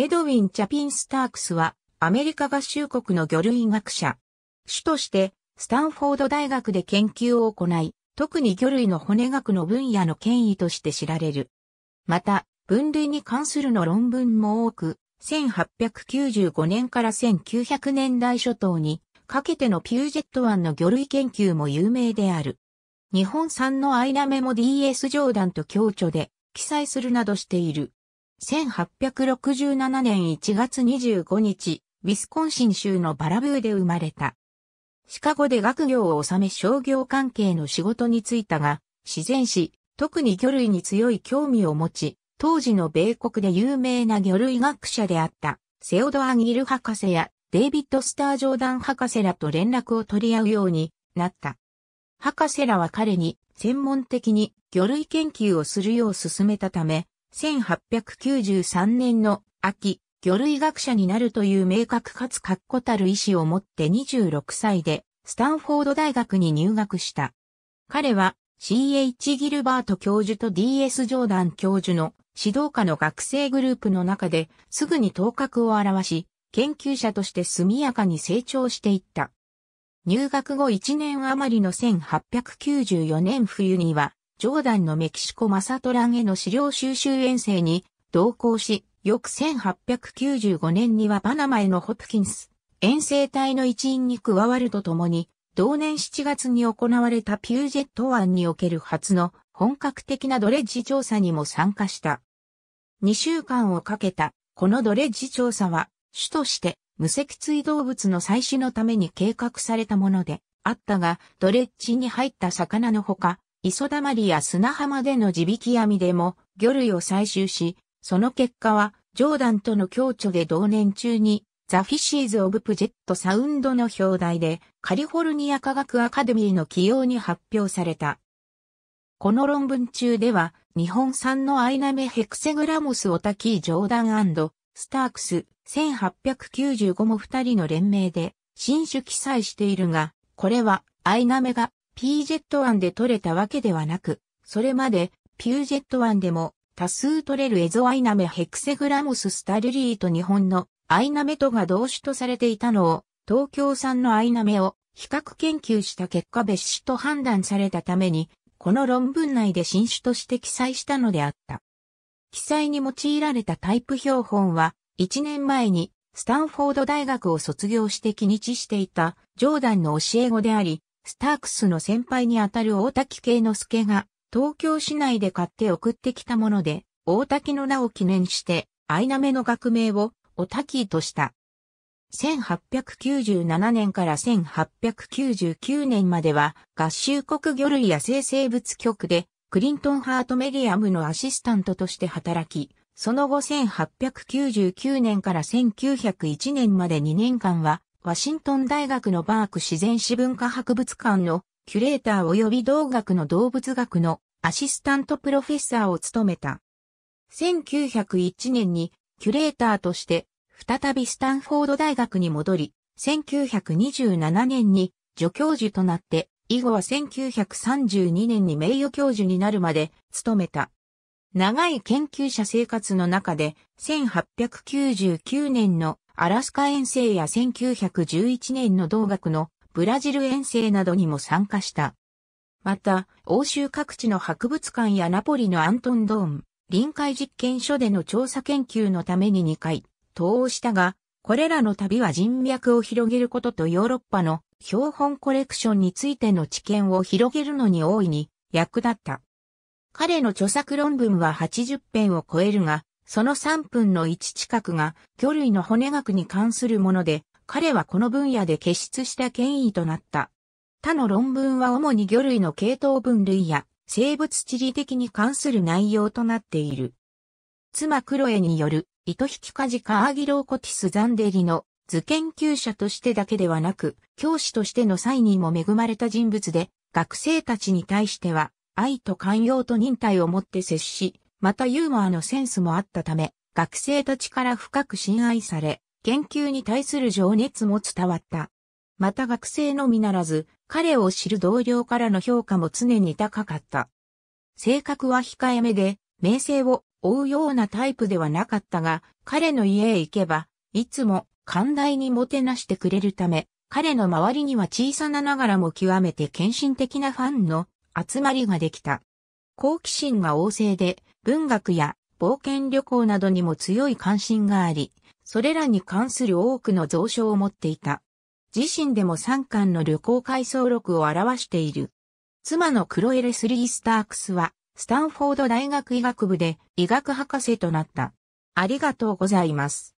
エドウィン・チャピン・スタークスは、アメリカ合衆国の魚類学者。主として、スタンフォード大学で研究を行い、特に魚類の骨学の分野の権威として知られる。また、分類に関するの論文も多く、1895年から1900年代初頭にかけてのピュージェット湾の魚類研究も有名である。日本産のアイナメも DS ジョーダンと共著で記載するなどしている。1867年1月25日、ウィスコンシン州のバラブーで生まれた。シカゴで学業を収め商業関係の仕事に就いたが、自然史、特に魚類に強い興味を持ち、当時の米国で有名な魚類学者であった、セオドア・ギル博士やデイビッド・スター・ジョーダン博士らと連絡を取り合うようになった。博士らは彼に専門的に魚類研究をするよう勧めたため、1893年の秋、魚類学者になるという明確かつ確固たる意志を持って26歳で、スタンフォード大学に入学した。彼は C.H. ギルバート教授と D.S. ジョーダン教授の指導下の学生グループの中ですぐに頭角を現し、研究者として速やかに成長していった。入学後1年余りの1894年冬には、ジョーダンのメキシコマサトランへの資料収集遠征に同行し、翌1895年にはパナマへのホプキンス遠征隊の一員に加わるとともに、同年7月に行われたピュージェット湾における初の本格的なドレッジ調査にも参加した。2週間をかけたこのドレッジ調査は、主として無脊椎動物の採取のために計画されたものであったが、ドレッジに入った魚のほか、磯だまりや砂浜での地引き網でも魚類を採集し、その結果は、ジョーダンとの共著で同年中に、ザ・フィシーズ・オブ・プジェット・サウンドの表題で、カリフォルニア科学アカデミーの起用に発表された。この論文中では、日本産のアイナメヘクセグラモス・オタキー・ジョーダンスタークス、1895も二人の連名で、新種記載しているが、これは、アイナメがピージェット湾で取れたわけではなく、それまでピュージェット湾でも多数取れるエゾアイナメヘクセグラモススタルリーと日本のアイナメとが同種とされていたのを、東京産のアイナメを比較研究した結果別種と判断されたために、この論文内で新種として記載したのであった。記載に用いられたタイプ標本は、1年前にスタンフォード大学を卒業して記日していたジョーダンの教え子であり、スタークスの先輩にあたる大滝慶之助が、東京市内で買って送ってきたもので、大滝の名を記念して、アイナメの学名を、オタキーとした。1897年から1899年までは、合衆国魚類野生生物局で、クリントン・ハート・メディアムのアシスタントとして働き、その後1899年から1901年まで2年間は、ワシントン大学のバーク自然史文化博物館のキュレーター及び同学の動物学のアシスタントプロフェッサーを務めた。1901年にキュレーターとして再びスタンフォード大学に戻り、1927年に助教授となって以後は1932年に名誉教授になるまで務めた。長い研究者生活の中で1899年のアラスカ遠征や1911年の同学のブラジル遠征などにも参加した。また、欧州各地の博物館やナポリのアントンドーン、臨海実験所での調査研究のために2回、投稿したが、これらの旅は人脈を広げることとヨーロッパの標本コレクションについての知見を広げるのに大いに役立った。彼の著作論文は80編を超えるが、その3分の1近くが魚類の骨学に関するもので、彼はこの分野で結出した権威となった。他の論文は主に魚類の系統分類や生物地理的に関する内容となっている。妻クロエによる糸引きカジカアーギローコティス・ザンデリの図研究者としてだけではなく、教師としての際にも恵まれた人物で、学生たちに対しては、愛と寛容と忍耐をもって接し、またユーモアのセンスもあったため、学生たちから深く信愛され、研究に対する情熱も伝わった。また学生のみならず、彼を知る同僚からの評価も常に高かった。性格は控えめで、名声を追うようなタイプではなかったが、彼の家へ行けば、いつも寛大にもてなしてくれるため、彼の周りには小さなながらも極めて献身的なファンの集まりができた。好奇心が旺盛で、文学や冒険旅行などにも強い関心があり、それらに関する多くの蔵書を持っていた。自身でも3巻の旅行回想録を表している。妻のクロエレスリー・スタークスは、スタンフォード大学医学部で医学博士となった。ありがとうございます。